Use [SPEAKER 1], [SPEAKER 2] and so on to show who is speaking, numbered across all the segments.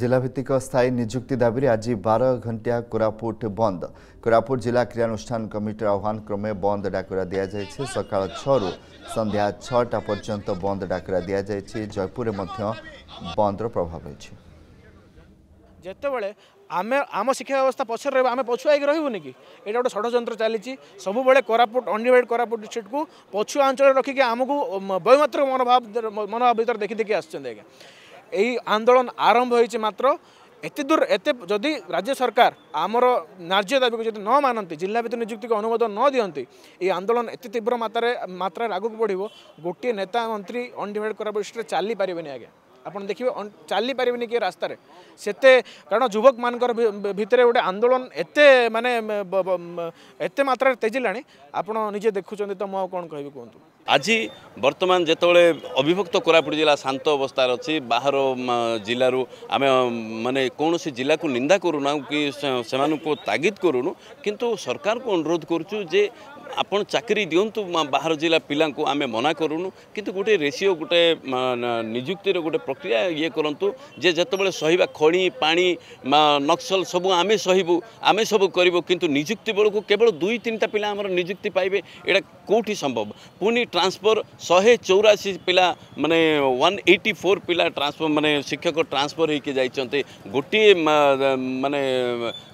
[SPEAKER 1] জেলাভিত্তিক স্থায়ী নিযুক্তি দাবিরে আজি বার ঘণ্টিয়া কোরাপুট বন্ধ কোরাপুট জেলা ক্রীড়ানুষ্ঠান কমিটির আহ্বান ক্রমে বন্ধ ডাকরা দিয়া যাই সকাল ছু সন্ধ্যা ছটা পর্যন্ত বন্ধ ডাকরা দিয়া যাই জয়পুরে বন্ধর প্রভাব রয়েছে
[SPEAKER 2] যেতবে ଆମେ ଆମ ଶିକ୍ଷା ବ୍ୟବସ୍ଥା ପଛରେ ରହିବା ଆମେ ପଛୁଆ ହେଇକି ରହିବୁନି କି ଏଇଟା ଗୋଟେ ଷଡ଼ଯନ୍ତ୍ର ଚାଲିଛି ସବୁବେଳେ କୋରାପୁଟ ଅଣ୍ଡିଭାଇଡ଼ କୋରାପୁଟ ଡିଷ୍ଟ୍ରିକ୍ଟକୁ ପଛୁଆ ଅଞ୍ଚଳରେ ରଖିକି ଆମକୁ ବୈମାତ୍ର ମନୋଭାବ ମନୋଭାବ ଭିତରେ ଦେଖି ଦେଖି ଆସିଛନ୍ତି ଆଜ୍ଞା এই আন্দোলন আরম্ভ হয়েছে মাত্র এতে দূর এতে যদি রাজ্য সরকার আমার ন্যায্য দাবিকে যদি ন মানতে জেলা ভিত্তি নিযুক্তিকে অনুমোদন ন দিকে এই আন্দোলন এত তীব্র মাত্রায় মাত্রায় আগুক বড়ব গোটিয়ে নেতা মন্ত্রী অনডিভাইড করা বৈশিষ্ট্য চালি পারবে আজ্ঞা আপনার দেখবে চালি পারবে কি রাস্তায় সেতে কারণ যুবক মানর ভিতরে গোটে আন্দোলন এত মানে এত মাত্রায় তেজিলা আপনার নিজে দেখুছেন তো মু কম কহবি কুহতু
[SPEAKER 3] আজি ବର୍ତ୍ତମାନ ଯେତେବେଳେ ଅବିଭକ୍ତ କୋରାପୁଟ ଜିଲ୍ଲା ଶାନ୍ତ ଅବସ୍ଥାରେ ଅଛି ବାହାର ଜିଲ୍ଲାରୁ ଆମେ ମାନେ କୌଣସି ଜିଲ୍ଲାକୁ ନିନ୍ଦା କରୁନା କି ସେମାନଙ୍କୁ ତାଗିଦ କରୁନୁ କିନ୍ତୁ ସରକାରଙ୍କୁ ଅନୁରୋଧ କରୁଛୁ ଯେ ଆପଣ ଚାକିରି ଦିଅନ୍ତୁ ବାହାର ଜିଲ୍ଲା ପିଲାଙ୍କୁ ଆମେ ମନା କରୁନୁ କିନ୍ତୁ ଗୋଟେ ରେସିଓ ଗୋଟେ ନିଯୁକ୍ତିର ଗୋଟେ ପ୍ରକ୍ରିୟା ଇଏ କରନ୍ତୁ ଯେ ଯେତେବେଳେ ସହିବା ଖଣି ପାଣି ନକ୍ସଲ ସବୁ ଆମେ ସହିବୁ ଆମେ ସବୁ କରିବୁ କିନ୍ତୁ ନିଯୁକ୍ତି ବେଳକୁ କେବଳ ଦୁଇ ତିନିଟା ପିଲା ଆମର ନିଯୁକ୍ତି ପାଇବେ ଏଇଟା କେଉଁଠି ସମ୍ଭବ ପୁଣି ଟ୍ରାନ୍ସଫର ଶହେ ଚଉରାଅଶୀ ପିଲା ମାନେ ୱାନ୍ ଏଇଟି ଫୋର୍ ପିଲା ଟ୍ରାନ୍ସଫର ମାନେ ଶିକ୍ଷକ ଟ୍ରାନ୍ସଫର ହେଇକି ଯାଇଛନ୍ତି ଗୋଟିଏ ମାନେ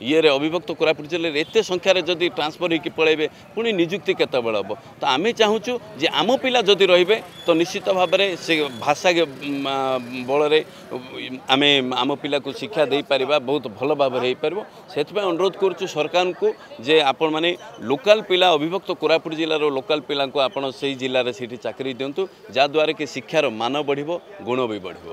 [SPEAKER 3] ଇଏରେ ଅବିଭକ୍ତ କୋରାପୁଟ ଜିଲ୍ଲାରେ ଏତେ ସଂଖ୍ୟାରେ ଯଦି ଟ୍ରାନ୍ସଫର ହେଇକି ପଳାଇବେ ପୁଣି ନିଯୁକ୍ତି କେତେବେଳେ ହେବ ତ ଆମେ ଚାହୁଁଛୁ ଯେ ଆମ ପିଲା ଯଦି ରହିବେ ତ ନିଶ୍ଚିତ ଭାବରେ ସେ ଭାଷା ବଳରେ ଆମେ ଆମ ପିଲାକୁ ଶିକ୍ଷା ଦେଇପାରିବା ବହୁତ ଭଲ ଭାବରେ ହେଇପାରିବ ସେଥିପାଇଁ ଅନୁରୋଧ କରୁଛୁ ସରକାରଙ୍କୁ ଯେ ଆପଣମାନେ ଲୋକାଲ୍ ପିଲା ଅବିଭକ୍ତ କୋରାପୁଟ ଜିଲ୍ଲାର ଲୋକାଲ୍ ପିଲାଙ୍କୁ ଆପଣ ସେଇ ଜିଲ୍ଲାରେ ସେଠି ଚାକିରି ଦିଅନ୍ତୁ ଯାହାଦ୍ୱାରା କି ଶିକ୍ଷାର ମାନ ବଢ଼ିବ ଗୁଣ ବି ବଢ଼ିବ